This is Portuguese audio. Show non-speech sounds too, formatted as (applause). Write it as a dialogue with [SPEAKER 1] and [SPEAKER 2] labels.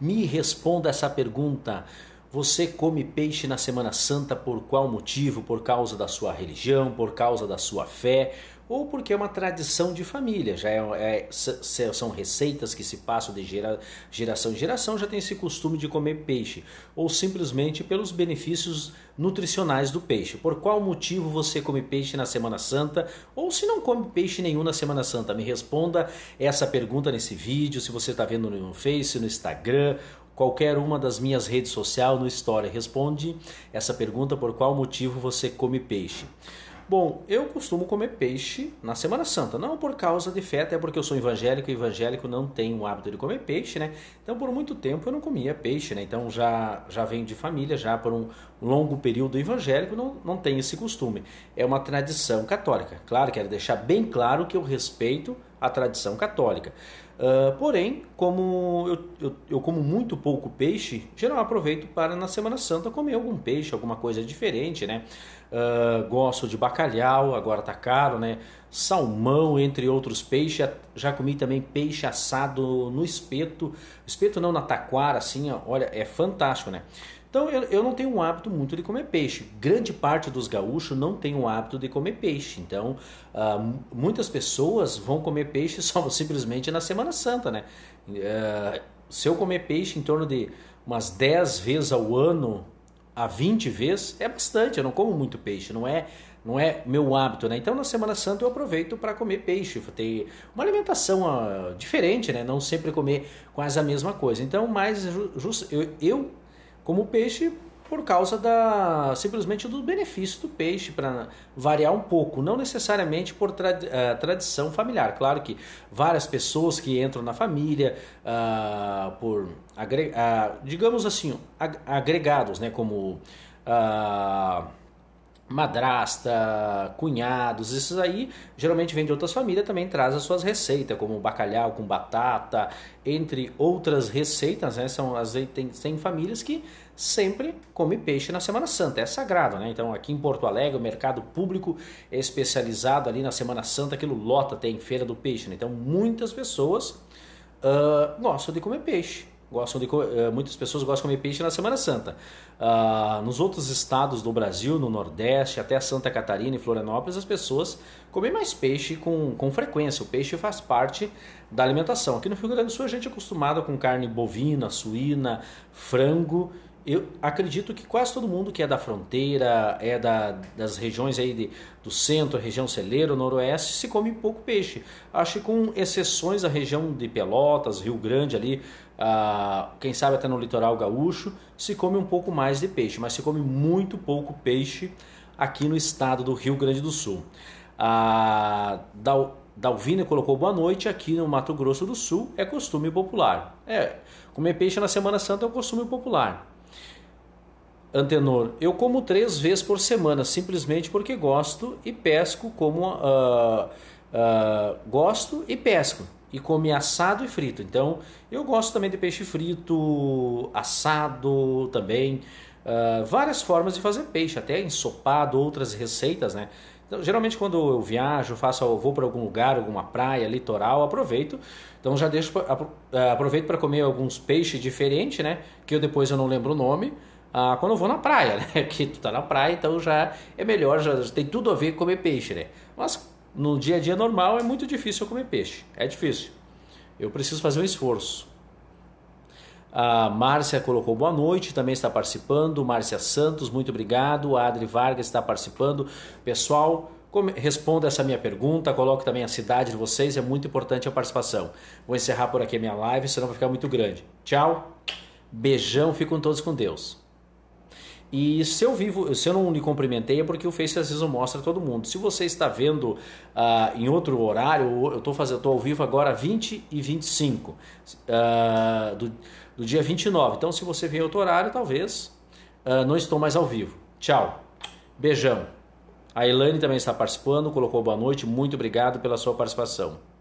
[SPEAKER 1] Me responda essa pergunta. Você come peixe na Semana Santa por qual motivo? Por causa da sua religião, por causa da sua fé, ou porque é uma tradição de família, já é, é, são receitas que se passam de gera, geração em geração, já tem esse costume de comer peixe, ou simplesmente pelos benefícios nutricionais do peixe. Por qual motivo você come peixe na Semana Santa, ou se não come peixe nenhum na Semana Santa? Me responda essa pergunta nesse vídeo, se você está vendo no Face, no Instagram qualquer uma das minhas redes sociais no Story. Responde essa pergunta por qual motivo você come peixe. Bom, eu costumo comer peixe na Semana Santa, não por causa de fé, até porque eu sou evangélico e evangélico não tem o hábito de comer peixe, né? Então por muito tempo eu não comia peixe, né? Então já, já venho de família, já por um longo período evangélico não, não tenho esse costume. É uma tradição católica. Claro, quero deixar bem claro que eu respeito a tradição católica. Uh, porém, como eu, eu, eu, como muito pouco peixe, geralmente aproveito para na Semana Santa comer algum peixe, alguma coisa diferente, né? Uh, gosto de bacalhau, agora tá caro, né? Salmão, entre outros peixes. Já comi também peixe assado no espeto. Espeto não, na taquara, assim, olha, é fantástico, né? Então eu, eu não tenho um hábito muito de comer peixe. Grande parte dos gaúchos não tem o hábito de comer peixe. Então uh, muitas pessoas vão comer peixe (laughs) só simplesmente na Semana Santa, né? Uh, se eu comer peixe em torno de umas 10 vezes ao ano, a 20 vezes, é bastante. Eu não como muito peixe, não é não é meu hábito, né? Então na Semana Santa eu aproveito para comer peixe, ter uma alimentação uh, diferente, né? Não sempre comer quase a mesma coisa. Então, mais eu, eu como peixe por causa da simplesmente do benefício do peixe para variar um pouco, não necessariamente por tra eh, tradição familiar. Claro que várias pessoas que entram na família ah, por agre ah, digamos assim agregados, né, como ah, madrasta, cunhados, esses aí geralmente vêm de outras famílias, também traz as suas receitas, como bacalhau com batata, entre outras receitas, né? São as tem, tem famílias que sempre come peixe na Semana Santa, é sagrado, né? Então aqui em Porto Alegre, o mercado público é especializado ali na Semana Santa, aquilo lota, tem feira do peixe, né? Então muitas pessoas uh, gostam de comer peixe gostam de eh, muitas pessoas gostam de comer peixe na Semana Santa. Ah, nos outros estados do Brasil, no Nordeste, até Santa Catarina e Florianópolis, as pessoas comem mais peixe com, com frequência. O peixe faz parte da alimentação. Aqui no Rio Grande do Sul a gente é acostumado com carne bovina, suína, frango eu acredito que quase todo mundo que é da fronteira, é da, das regiões aí de, do centro, região celeiro, noroeste, se come pouco peixe. Acho que com exceções a região de Pelotas, Rio Grande ali, ah, quem sabe até no litoral gaúcho, se come um pouco mais de peixe, mas se come muito pouco peixe aqui no estado do Rio Grande do Sul. A ah, Dalvina colocou boa noite, aqui no Mato Grosso do Sul é costume popular. É, comer peixe na Semana Santa é um costume popular. Antenor, eu como três vezes por semana, simplesmente porque gosto e pesco como uh, uh, gosto e pesco e come assado e frito. Então eu gosto também de peixe frito, assado também, uh, várias formas de fazer peixe, até ensopado, outras receitas, né? Então, geralmente quando eu viajo, faço, vou para algum lugar, alguma praia, litoral, aproveito. Então já deixo é, aproveito para comer alguns peixes diferentes, né? Que eu depois eu não lembro o nome. Ah, quando eu vou na praia, (laughs) né? Que tu tá na praia, então já é melhor, já, já tem tudo a ver com comer peixe, né? Mas no dia a dia normal é muito difícil eu comer peixe. É difícil. Eu preciso fazer um esforço. A Márcia colocou boa noite, também está participando. Márcia Santos, muito obrigado. A Adri Vargas está participando. Pessoal, responda essa minha pergunta, coloque também a cidade de vocês, é muito importante a participação. Vou encerrar por aqui a minha live, senão vai ficar muito grande. Tchau, beijão, ficam todos com Deus. E se eu vivo, se eu não lhe cumprimentei, é porque o Face às vezes não mostra todo mundo. Se você está vendo uh, em outro horário, eu estou fazendo, tô ao vivo agora 20 e 25 uh, ah, do do dia 29. Então, se você vem em outro horário, talvez uh, não estou mais ao vivo. Tchau. Beijão. A Elane também está participando, colocou boa noite. Muito obrigado pela sua participação.